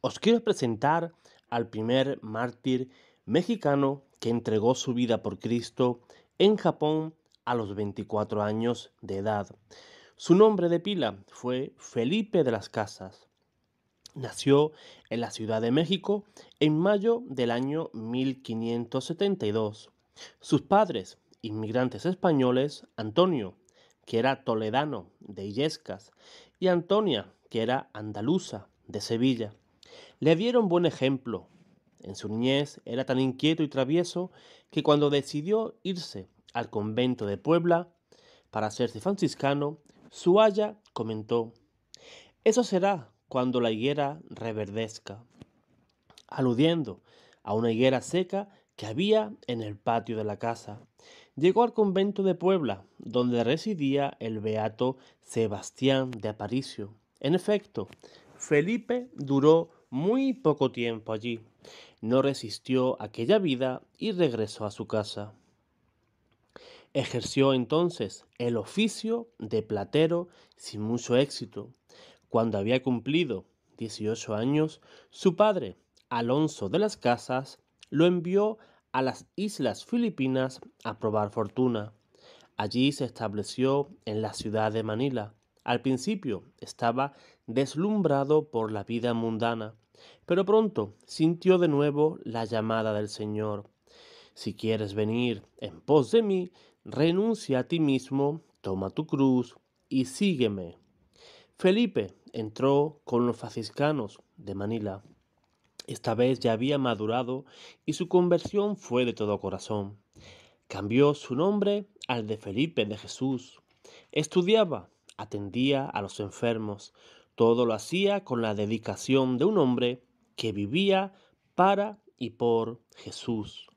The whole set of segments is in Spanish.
Os quiero presentar al primer mártir mexicano que entregó su vida por Cristo en Japón a los 24 años de edad. Su nombre de pila fue Felipe de las Casas. Nació en la Ciudad de México en mayo del año 1572. Sus padres, inmigrantes españoles, Antonio, que era toledano de Illescas, y Antonia, que era andaluza de Sevilla le dieron buen ejemplo. En su niñez era tan inquieto y travieso que cuando decidió irse al convento de Puebla para hacerse franciscano, su haya comentó, eso será cuando la higuera reverdezca, aludiendo a una higuera seca que había en el patio de la casa. Llegó al convento de Puebla, donde residía el beato Sebastián de Aparicio. En efecto, Felipe duró muy poco tiempo allí. No resistió aquella vida y regresó a su casa. Ejerció entonces el oficio de platero sin mucho éxito. Cuando había cumplido 18 años, su padre, Alonso de las Casas, lo envió a las islas filipinas a probar fortuna. Allí se estableció en la ciudad de Manila, al principio estaba deslumbrado por la vida mundana, pero pronto sintió de nuevo la llamada del Señor. Si quieres venir en pos de mí, renuncia a ti mismo, toma tu cruz y sígueme. Felipe entró con los franciscanos de Manila. Esta vez ya había madurado y su conversión fue de todo corazón. Cambió su nombre al de Felipe de Jesús. Estudiaba atendía a los enfermos. Todo lo hacía con la dedicación de un hombre que vivía para y por Jesús.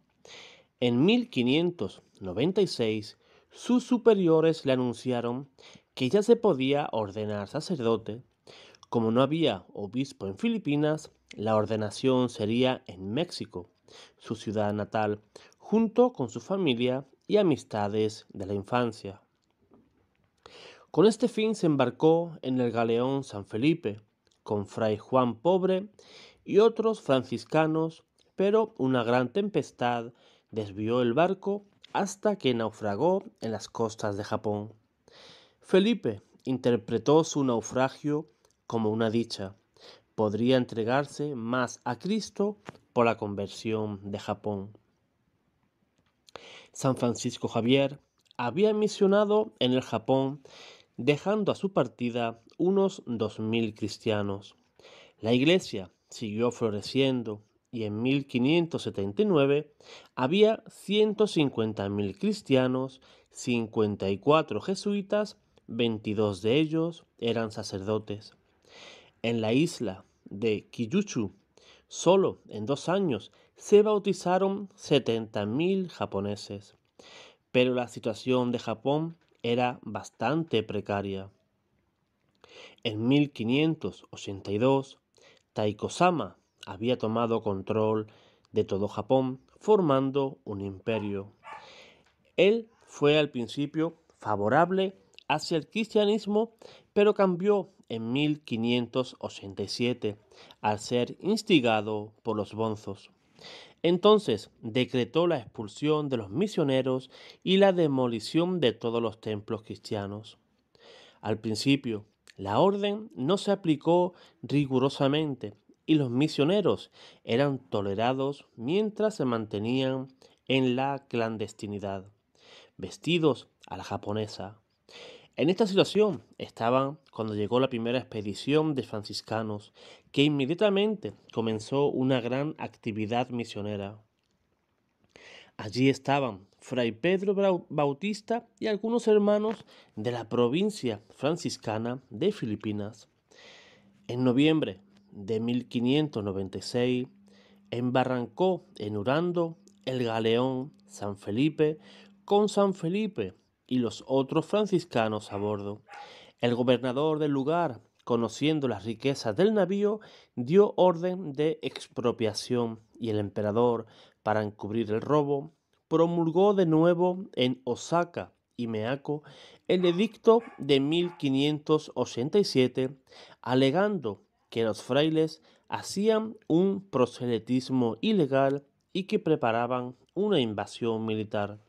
En 1596, sus superiores le anunciaron que ya se podía ordenar sacerdote. Como no había obispo en Filipinas, la ordenación sería en México, su ciudad natal, junto con su familia y amistades de la infancia. Con este fin se embarcó en el galeón San Felipe, con fray Juan Pobre y otros franciscanos, pero una gran tempestad desvió el barco hasta que naufragó en las costas de Japón. Felipe interpretó su naufragio como una dicha. Podría entregarse más a Cristo por la conversión de Japón. San Francisco Javier había misionado en el Japón dejando a su partida unos 2.000 cristianos. La iglesia siguió floreciendo y en 1579 había 150.000 cristianos, 54 jesuitas, 22 de ellos eran sacerdotes. En la isla de Kyushu, solo en dos años se bautizaron 70.000 japoneses. Pero la situación de Japón era bastante precaria. En 1582, taiko había tomado control de todo Japón, formando un imperio. Él fue al principio favorable hacia el cristianismo, pero cambió en 1587 al ser instigado por los bonzos. Entonces decretó la expulsión de los misioneros y la demolición de todos los templos cristianos. Al principio, la orden no se aplicó rigurosamente y los misioneros eran tolerados mientras se mantenían en la clandestinidad, vestidos a la japonesa. En esta situación estaban cuando llegó la primera expedición de franciscanos, que inmediatamente comenzó una gran actividad misionera. Allí estaban Fray Pedro Bautista y algunos hermanos de la provincia franciscana de Filipinas. En noviembre de 1596 embarrancó en Urando el galeón San Felipe con San Felipe y los otros franciscanos a bordo. El gobernador del lugar, conociendo las riquezas del navío, dio orden de expropiación y el emperador, para encubrir el robo, promulgó de nuevo en Osaka y Meaco el edicto de 1587, alegando que los frailes hacían un proselitismo ilegal y que preparaban una invasión militar.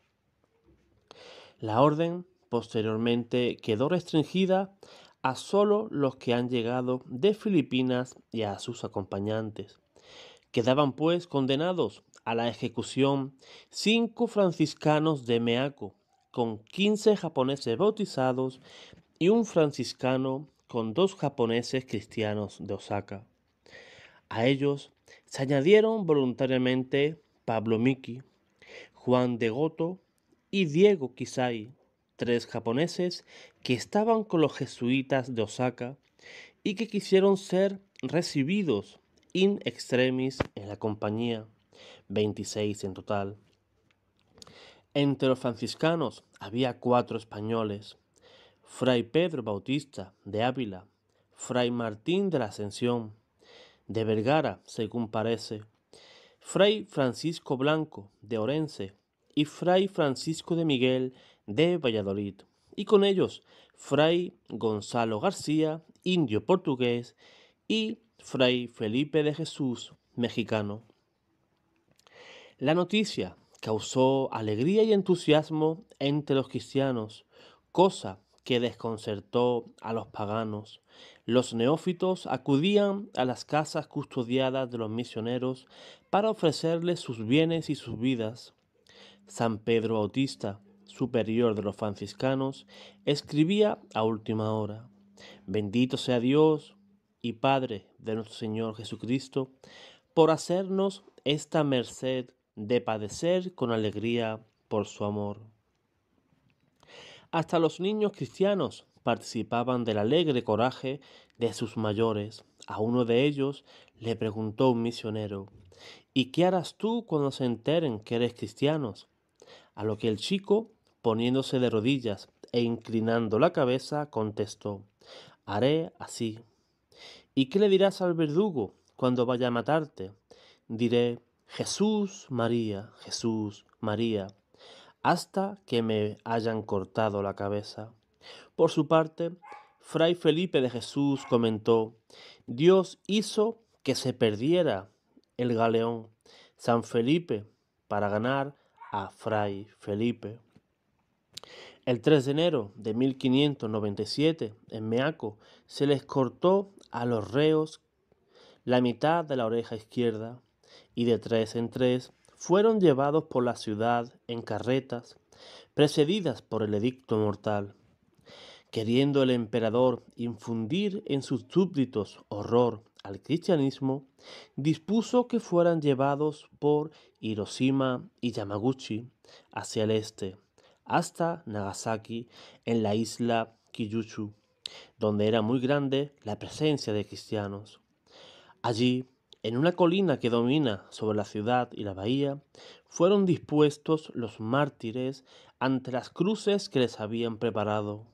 La orden posteriormente quedó restringida a sólo los que han llegado de Filipinas y a sus acompañantes. Quedaban pues condenados a la ejecución cinco franciscanos de Meaco, con 15 japoneses bautizados y un franciscano con dos japoneses cristianos de Osaka. A ellos se añadieron voluntariamente Pablo Miki, Juan de Goto, y Diego Kisai, tres japoneses que estaban con los jesuitas de Osaka y que quisieron ser recibidos in extremis en la compañía, 26 en total. Entre los franciscanos había cuatro españoles, Fray Pedro Bautista de Ávila, Fray Martín de la Ascensión, de Vergara, según parece, Fray Francisco Blanco de Orense y Fray Francisco de Miguel de Valladolid, y con ellos Fray Gonzalo García, indio portugués, y Fray Felipe de Jesús, mexicano. La noticia causó alegría y entusiasmo entre los cristianos, cosa que desconcertó a los paganos. Los neófitos acudían a las casas custodiadas de los misioneros para ofrecerles sus bienes y sus vidas. San Pedro Bautista, superior de los franciscanos, escribía a última hora, Bendito sea Dios y Padre de nuestro Señor Jesucristo, por hacernos esta merced de padecer con alegría por su amor. Hasta los niños cristianos participaban del alegre coraje de sus mayores. A uno de ellos le preguntó un misionero, ¿Y qué harás tú cuando se enteren que eres cristianos? a lo que el chico, poniéndose de rodillas e inclinando la cabeza, contestó, haré así. ¿Y qué le dirás al verdugo cuando vaya a matarte? Diré, Jesús, María, Jesús, María, hasta que me hayan cortado la cabeza. Por su parte, Fray Felipe de Jesús comentó, Dios hizo que se perdiera el galeón. San Felipe, para ganar, a Fray Felipe. El 3 de enero de 1597, en Meaco, se les cortó a los reos la mitad de la oreja izquierda y de tres en tres fueron llevados por la ciudad en carretas, precedidas por el edicto mortal. Queriendo el emperador infundir en sus súbditos horror al cristianismo, dispuso que fueran llevados por Hiroshima y Yamaguchi hacia el este, hasta Nagasaki, en la isla Kyushu, donde era muy grande la presencia de cristianos. Allí, en una colina que domina sobre la ciudad y la bahía, fueron dispuestos los mártires ante las cruces que les habían preparado,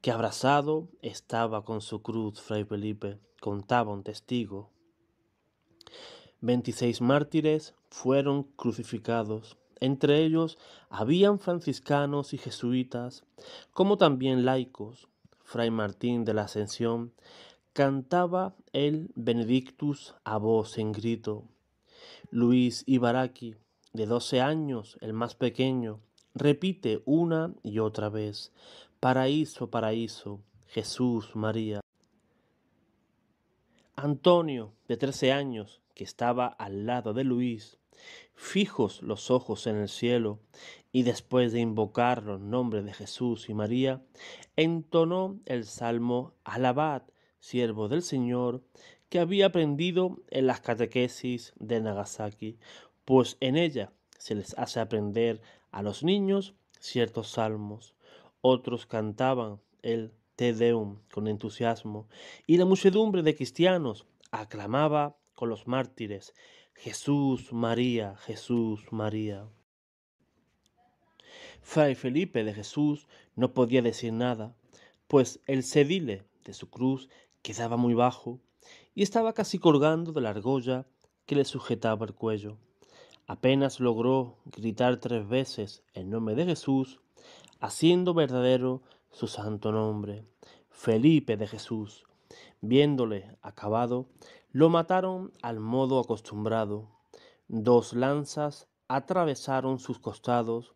que abrazado estaba con su cruz Fray Felipe contaba un testigo, Veintiséis mártires fueron crucificados. Entre ellos habían franciscanos y jesuitas, como también laicos. Fray Martín de la Ascensión cantaba el Benedictus a voz en grito. Luis Ibaraki, de doce años, el más pequeño, repite una y otra vez, Paraíso, paraíso, Jesús, María. Antonio, de 13 años, que estaba al lado de Luis, fijos los ojos en el cielo, y después de invocar los nombres de Jesús y María, entonó el salmo Alabad, siervo del Señor, que había aprendido en las catequesis de Nagasaki, pues en ella se les hace aprender a los niños ciertos salmos. Otros cantaban el te con entusiasmo, y la muchedumbre de cristianos aclamaba con los mártires, Jesús María, Jesús María. Fray Felipe de Jesús no podía decir nada, pues el sedile de su cruz quedaba muy bajo y estaba casi colgando de la argolla que le sujetaba el cuello. Apenas logró gritar tres veces el nombre de Jesús, haciendo verdadero su santo nombre, Felipe de Jesús. Viéndole acabado, lo mataron al modo acostumbrado. Dos lanzas atravesaron sus costados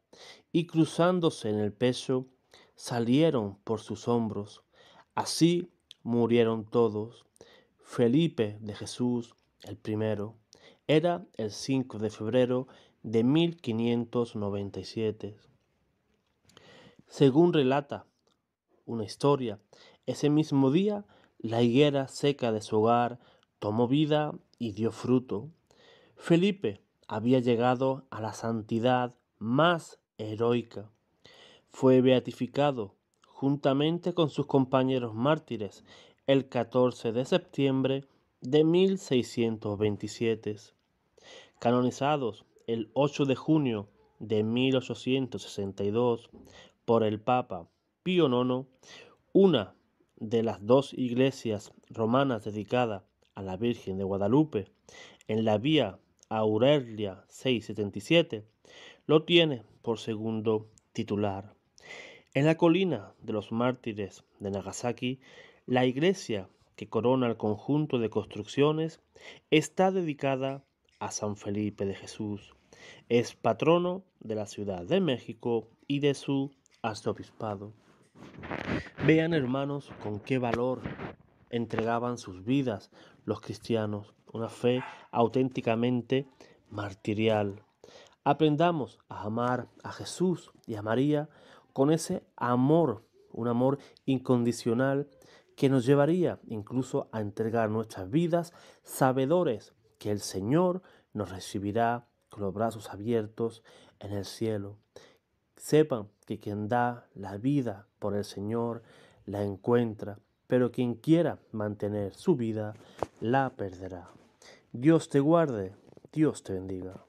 y cruzándose en el pecho, salieron por sus hombros. Así murieron todos. Felipe de Jesús, el primero, era el 5 de febrero de 1597. Según relata una historia. Ese mismo día, la higuera seca de su hogar tomó vida y dio fruto. Felipe había llegado a la santidad más heroica. Fue beatificado juntamente con sus compañeros mártires el 14 de septiembre de 1627, canonizados el 8 de junio de 1862 por el Papa Pío IX, una de las dos iglesias romanas dedicadas a la Virgen de Guadalupe en la vía Aurelia 677, lo tiene por segundo titular. En la colina de los mártires de Nagasaki, la iglesia que corona el conjunto de construcciones está dedicada a San Felipe de Jesús. Es patrono de la Ciudad de México y de su arzobispado. Vean hermanos con qué valor entregaban sus vidas los cristianos, una fe auténticamente martirial. Aprendamos a amar a Jesús y a María con ese amor, un amor incondicional que nos llevaría incluso a entregar nuestras vidas sabedores que el Señor nos recibirá con los brazos abiertos en el cielo Sepan que quien da la vida por el Señor la encuentra, pero quien quiera mantener su vida la perderá. Dios te guarde, Dios te bendiga.